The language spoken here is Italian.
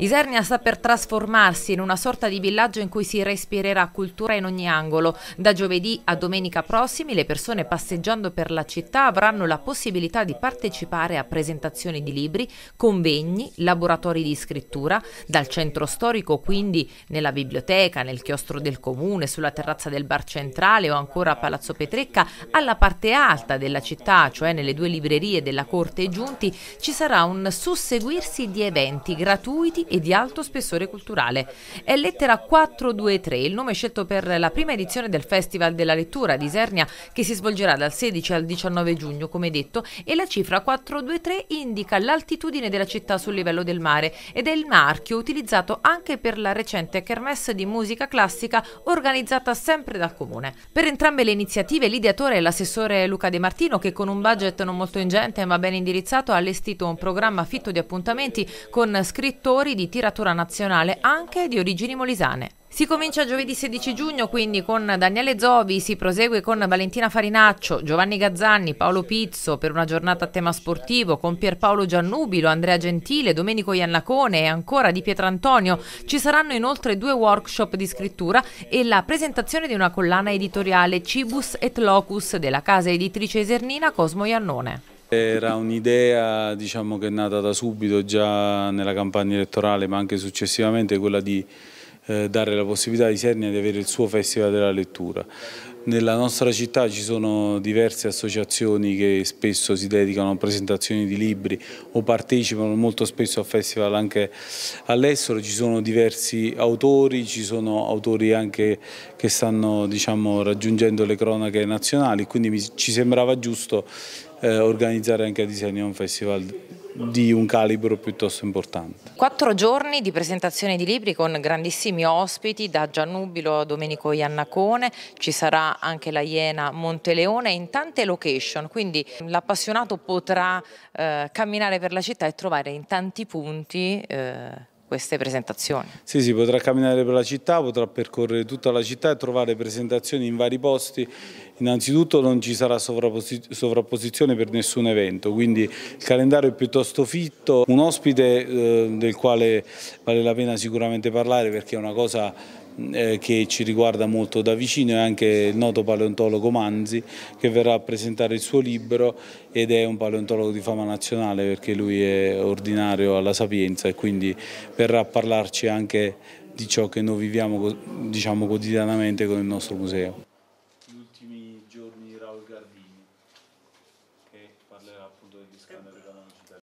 Isernia sta per trasformarsi in una sorta di villaggio in cui si respirerà cultura in ogni angolo. Da giovedì a domenica prossimi le persone passeggiando per la città avranno la possibilità di partecipare a presentazioni di libri, convegni, laboratori di scrittura, dal centro storico quindi nella biblioteca, nel chiostro del comune, sulla terrazza del bar centrale o ancora a Palazzo Petrecca, alla parte alta della città, cioè nelle due librerie della Corte e Giunti, ci sarà un susseguirsi di eventi eventi gratuiti e di alto spessore culturale. È lettera 423, il nome scelto per la prima edizione del Festival della Lettura di Isernia che si svolgerà dal 16 al 19 giugno, come detto, e la cifra 423 indica l'altitudine della città sul livello del mare ed è il marchio utilizzato anche per la recente kermesse di musica classica organizzata sempre dal comune. Per entrambe le iniziative l'ideatore è l'assessore Luca De Martino che con un budget non molto ingente ma ben indirizzato ha allestito un programma fitto di appuntamenti con scrittori di tiratura nazionale anche di origini molisane. Si comincia giovedì 16 giugno quindi con Daniele Zovi, si prosegue con Valentina Farinaccio, Giovanni Gazzanni, Paolo Pizzo per una giornata a tema sportivo con Pierpaolo Giannubilo, Andrea Gentile, Domenico Iannacone e ancora di Pietrantonio. Ci saranno inoltre due workshop di scrittura e la presentazione di una collana editoriale Cibus et Locus della casa editrice esernina Cosmo Iannone. Era un'idea diciamo, che è nata da subito già nella campagna elettorale ma anche successivamente quella di eh, dare la possibilità a Sernia di avere il suo festival della lettura. Nella nostra città ci sono diverse associazioni che spesso si dedicano a presentazioni di libri o partecipano molto spesso a festival anche all'estero, ci sono diversi autori, ci sono autori anche che stanno diciamo, raggiungendo le cronache nazionali, quindi ci sembrava giusto eh, organizzare anche a Disegno un festival di un calibro piuttosto importante. Quattro giorni di presentazione di libri con grandissimi ospiti da Giannubilo a Domenico Iannacone, ci sarà anche la Iena Monteleone in tante location, quindi l'appassionato potrà eh, camminare per la città e trovare in tanti punti eh, queste presentazioni. Sì, si potrà camminare per la città, potrà percorrere tutta la città e trovare presentazioni in vari posti. Innanzitutto non ci sarà sovrapposizione per nessun evento, quindi il calendario è piuttosto fitto. Un ospite eh, del quale vale la pena sicuramente parlare perché è una cosa eh, che ci riguarda molto da vicino è anche il noto paleontologo Manzi che verrà a presentare il suo libro ed è un paleontologo di fama nazionale perché lui è ordinario alla Sapienza e quindi verrà a parlarci anche di ciò che noi viviamo diciamo, quotidianamente con il nostro museo. Gli ultimi giorni di Raul Gardini che parlerà appunto degli scandali economici